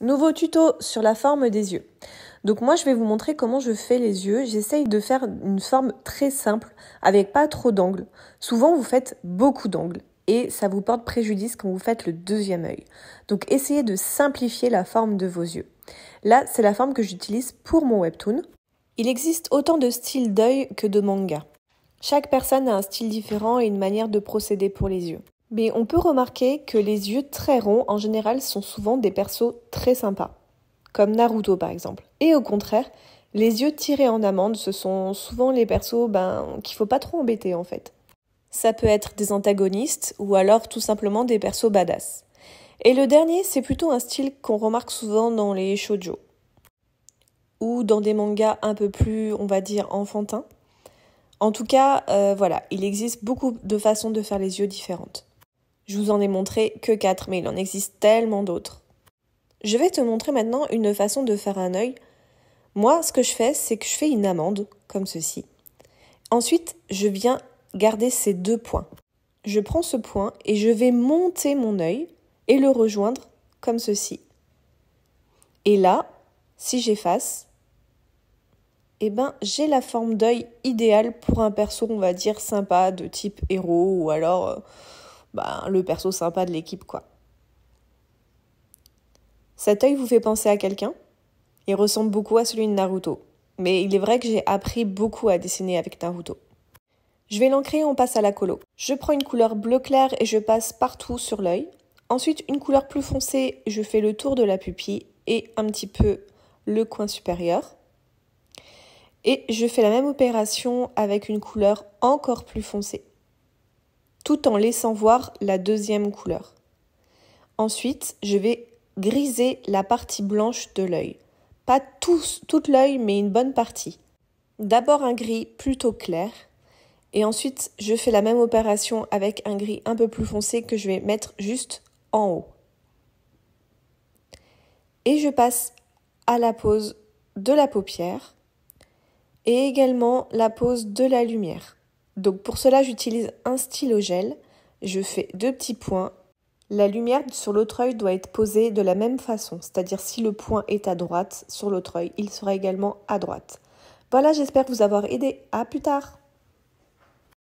Nouveau tuto sur la forme des yeux. Donc moi je vais vous montrer comment je fais les yeux. J'essaye de faire une forme très simple avec pas trop d'angles. Souvent vous faites beaucoup d'angles et ça vous porte préjudice quand vous faites le deuxième œil. Donc essayez de simplifier la forme de vos yeux. Là c'est la forme que j'utilise pour mon webtoon. Il existe autant de styles d'œil que de manga. Chaque personne a un style différent et une manière de procéder pour les yeux. Mais on peut remarquer que les yeux très ronds en général sont souvent des persos très sympas, comme Naruto par exemple. Et au contraire, les yeux tirés en amande, ce sont souvent les persos ben, qu'il faut pas trop embêter en fait. Ça peut être des antagonistes ou alors tout simplement des persos badass. Et le dernier, c'est plutôt un style qu'on remarque souvent dans les shoujo ou dans des mangas un peu plus, on va dire, enfantins. En tout cas, euh, voilà, il existe beaucoup de façons de faire les yeux différentes. Je vous en ai montré que quatre, mais il en existe tellement d'autres. Je vais te montrer maintenant une façon de faire un œil. Moi, ce que je fais, c'est que je fais une amende, comme ceci. Ensuite, je viens garder ces deux points. Je prends ce point et je vais monter mon œil et le rejoindre comme ceci. Et là, si j'efface, eh ben, j'ai la forme d'œil idéale pour un perso, on va dire, sympa, de type héros ou alors... Euh, ben, le perso sympa de l'équipe, quoi. Cet œil vous fait penser à quelqu'un Il ressemble beaucoup à celui de Naruto. Mais il est vrai que j'ai appris beaucoup à dessiner avec Naruto. Je vais l'ancrer et on passe à la colo. Je prends une couleur bleu clair et je passe partout sur l'œil. Ensuite, une couleur plus foncée, je fais le tour de la pupille et un petit peu le coin supérieur. Et je fais la même opération avec une couleur encore plus foncée tout en laissant voir la deuxième couleur. Ensuite, je vais griser la partie blanche de l'œil. Pas toute tout, l'œil, mais une bonne partie. D'abord un gris plutôt clair, et ensuite je fais la même opération avec un gris un peu plus foncé que je vais mettre juste en haut. Et je passe à la pose de la paupière et également la pose de la lumière. Donc pour cela, j'utilise un stylo gel. Je fais deux petits points. La lumière sur l'autre œil doit être posée de la même façon, c'est-à-dire si le point est à droite sur l'autre œil, il sera également à droite. Voilà, j'espère vous avoir aidé. À plus tard